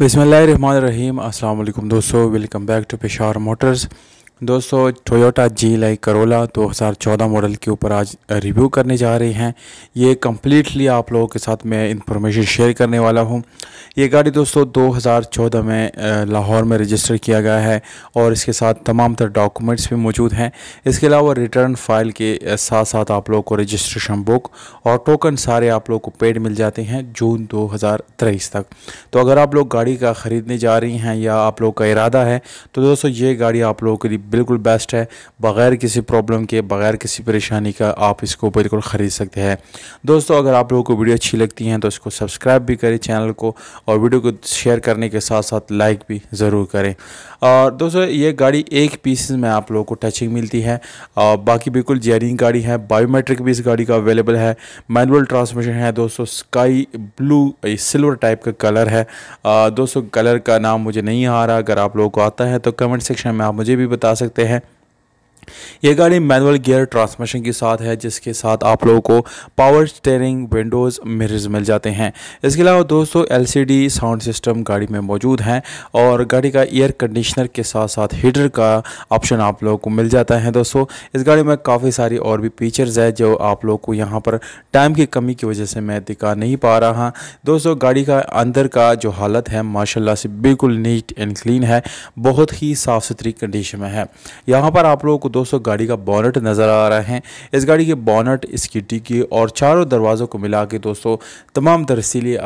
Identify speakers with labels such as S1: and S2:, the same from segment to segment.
S1: बसमीम अल्लाम दोस्तों welcome back to Peshawar motors दोस्तों Toyota GLi Corolla 2014 model के ऊपर आज रिव्यू करने जा रहे हैं ये कम्प्लीटली आप लोगों के साथ मैं इंफॉर्मेशन शेयर करने वाला हूँ ये गाड़ी दोस्तों 2014 में लाहौर में रजिस्टर किया गया है और इसके साथ तमाम तर डॉक्यूमेंट्स भी मौजूद हैं इसके अलावा रिटर्न फाइल के साथ साथ आप लोगों को रजिस्ट्रेशन बुक और टोकन सारे आप लोग को पेड मिल जाते हैं जून तेईस तक तो अगर आप लोग गाड़ी का ख़रीदने जा रही हैं या आप लोग का इरादा है तो दोस्तों ये गाड़ी आप लोगों के बिल्कुल बेस्ट है बग़ैर किसी प्रॉब्लम के बग़ैर किसी परेशानी का आप इसको बिल्कुल ख़रीद सकते हैं दोस्तों अगर आप लोगों को वीडियो अच्छी लगती हैं तो इसको सब्सक्राइब भी करें चैनल को और वीडियो को शेयर करने के साथ साथ लाइक भी ज़रूर करें और दोस्तों ये गाड़ी एक पीस में आप लोगों को टचिंग मिलती है और बाकी बिल्कुल जेरिंग गाड़ी है बायोमेट्रिक भी इस गाड़ी का अवेलेबल है मैनुअल ट्रांसमिशन है दोस्तों स्काई ब्लू सिल्वर टाइप का कलर है दोस्तों कलर का नाम मुझे नहीं आ रहा अगर आप लोगों को आता है तो कमेंट सेक्शन में आप मुझे भी बता सकते हैं ये गाड़ी मैनुअल गियर ट्रांसमिशन के साथ है जिसके साथ आप लोगों को पावर स्टेयरिंग विंडोज़ मिरर्स मिल जाते हैं इसके अलावा दोस्तों एलसीडी साउंड सिस्टम गाड़ी में मौजूद हैं और गाड़ी का एयर कंडीशनर के साथ साथ हीटर का ऑप्शन आप लोगों को मिल जाता है दोस्तों इस गाड़ी में काफ़ी सारी और भी फीचर्स है जो आप लोग को यहाँ पर टाइम की कमी की वजह से मैं दिखा नहीं पा रहा दोस्तों गाड़ी का अंदर का जो हालत है माशाला से बिल्कुल नीट एंड क्लीन है बहुत ही साफ़ सुथरी कंडीशन में है यहाँ पर आप लोगों को दोस्तों गाड़ी का बॉनट नज़र आ रहा है इस गाड़ी के बॉनट इसकी डिक्की और चारों दरवाज़ों को मिला के दोस्तों तमाम तर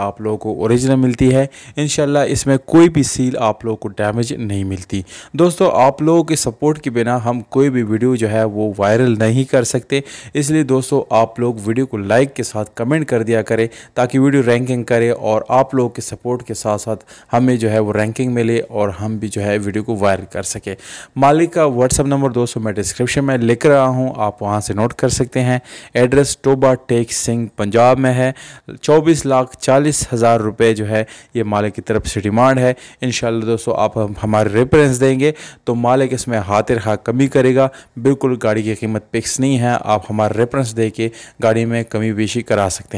S1: आप लोगों को ओरिजिनल मिलती है इन इसमें कोई भी सील आप लोगों को डैमेज नहीं मिलती दोस्तों आप लोगों के सपोर्ट के बिना हम कोई भी वीडियो जो है वो वायरल नहीं कर सकते इसलिए दोस्तों आप लोग वीडियो को लाइक के साथ कमेंट कर दिया करें ताकि वीडियो रैंकिंग करे और आप लोगों के सपोर्ट के साथ साथ हमें जो है वो रैंकिंग मिले और हम भी जो है वीडियो को वायरल कर सके मालिक का व्हाट्सअप नंबर दोस्तों मैं डिस्क्रिप्शन में लिख रहा हूँ आप वहाँ से नोट कर सकते हैं एड्रेस टोबा टेक सिंह पंजाब में है चौबीस लाख चालीस हज़ार रुपये जो है ये मालिक की तरफ से डिमांड है इन दोस्तों आप हमारे रेफरेंस देंगे तो मालिक इसमें हाथ रखा हाँ कमी करेगा बिल्कुल गाड़ी की कीमत फिक्स नहीं है आप हमारा रेफरेंस दे के गाड़ी में कमी बेशी करा सकते हैं